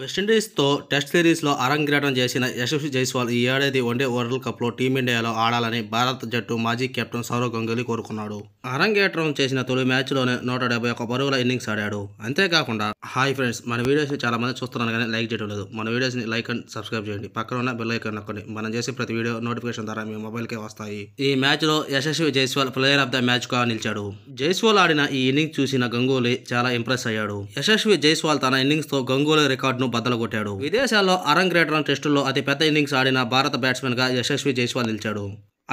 వెస్టిండీస్తో test సిరీస్లో అరంగేటం చేసిన యశస్వి జైస్వాల్ ఈ ఏడాది వన్డే వరల్డ్ కప్లో టీమిండియాలో ఆడాలని భారత జట్టు మాజీ కెప్టెన్ సౌరవ్ గంగూలీ కోరుకున్నాడు అరంగేటం చేసిన తొలి మ్యాచ్లోనే నూట డెబ్బై ఒక పరుగుల ఇన్నింగ్స్ ఆడాడు అంతేకాకుండా హాయ్ ఫ్రెండ్స్ మన వీడియోస్ని చాలా మంది చూస్తున్నాను కానీ లైక్ చేయడం లేదు మన వీడియోస్ని లైక్ అండ్ సబ్స్క్రైబ్ చేయండి పక్కన ఉన్న బెల్ ఐకాన్ నొక్కండి మనం చేసే ప్రతి వీడియో నోటిఫికేషన్ ద్వారా మీ మొబైల్కే వస్తాయి ఈ మ్యాచ్లో Yashasvi Jaiswal player of the మ్యాచ్గా నిలిచాడు జైస్వాల్ ఆడిన ఈ ఇన్నింగ్స్ చూసిన గంగూలీ చాలా ఇంప్రెస్ అయ్యాడు యశస్వి జైస్వాల్ తన ఇన్నింగ్స్తో గంగూలీ రికార్డును ను బద్దలగొట్టాడు విదేశాల్లో అరంగ్రేటరన్ టెస్టుల్లో అతి పెద్ద ఇన్నింగ్స్ ఆడిన భారత బ్యాట్స్మెన్గా యశస్వి జైస్వాల్ నిలిచాడు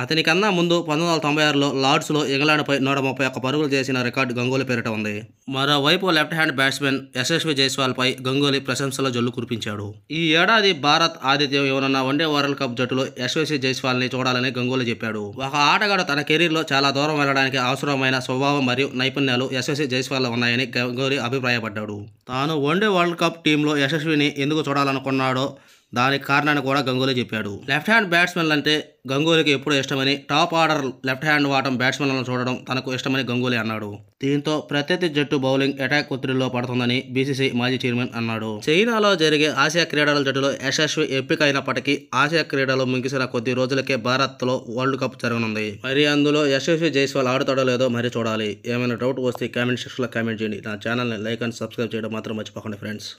అతనికన్నా ముందు పంతొమ్మిది వందల తొంభై ఆరులో లార్డ్స్లో ఇంగ్లాండ్పై నూట ముప్పై ఒక్క పరుగులు చేసిన రికార్డు గంగూలీ పేరిట ఉంది మరోవైపు లెఫ్ట్ హ్యాండ్ బ్యాట్స్మెన్ యశస్వి జైస్వాల్పై గంగూలీ ప్రశంసల జల్లు కురిపించాడు ఈ ఏడాది భారత్ ఆతిథ్యం ఇవ్వనున్న వన్డే వరల్డ్ కప్ జట్టులో యశస్వి జైస్వాల్ని చూడాలని గంగూలీ చెప్పాడు ఒక ఆటగాడు తన కెరీర్లో చాలా దూరం వెళ్ళడానికి అవసరమైన స్వభావం మరియు నైపుణ్యాలు యశస్వి జైస్వాల్ ఉన్నాయని గంగూలీ అభిప్రాయపడ్డాడు తాను వన్డే వరల్డ్ కప్ టీంలో యశస్విని ఎందుకు చూడాలనుకున్నాడో దానికి కారణాన్ని కూడా గంగూలీ చెప్పాడు లెఫ్ట్ హ్యాండ్ బ్యాట్స్మెన్ అంటే గంగూలీకి ఎప్పుడూ ఇష్టమని టాప్ ఆర్డర్ లెఫ్ట్ హ్యాండ్ వాటం బ్యాట్స్మెన్లను చూడడం తనకు ఇష్టమని గంగూలీ అన్నాడు దీంతో ప్రత్యర్థి జట్టు బౌలింగ్ అటాక్ ఒత్తిడిలో పడుతుందని బీసీసీ మాజీ చైర్మన్ అన్నాడు చైనాలో జరిగే ఆసియా క్రీడల జట్టులో యశస్వి ఎంపిక అయినప్పటికీ ఆసియా క్రీడలు ముగిసిన కొద్ది రోజులకే భారత్లో వరల్డ్ కప్ జరగనుంది మరి అందులో యశస్వి జైస్వాల్ ఆడుతాడో లేదో మరి చూడాలి ఏమైనా డౌట్ వస్తే కామెంట్ లో కామెంట్ చేయండి నా ఛానల్ని లైక్ అండ్ సబ్స్క్రైబ్ చేయడం మాత్రం మర్చిపోకండి ఫ్రెండ్స్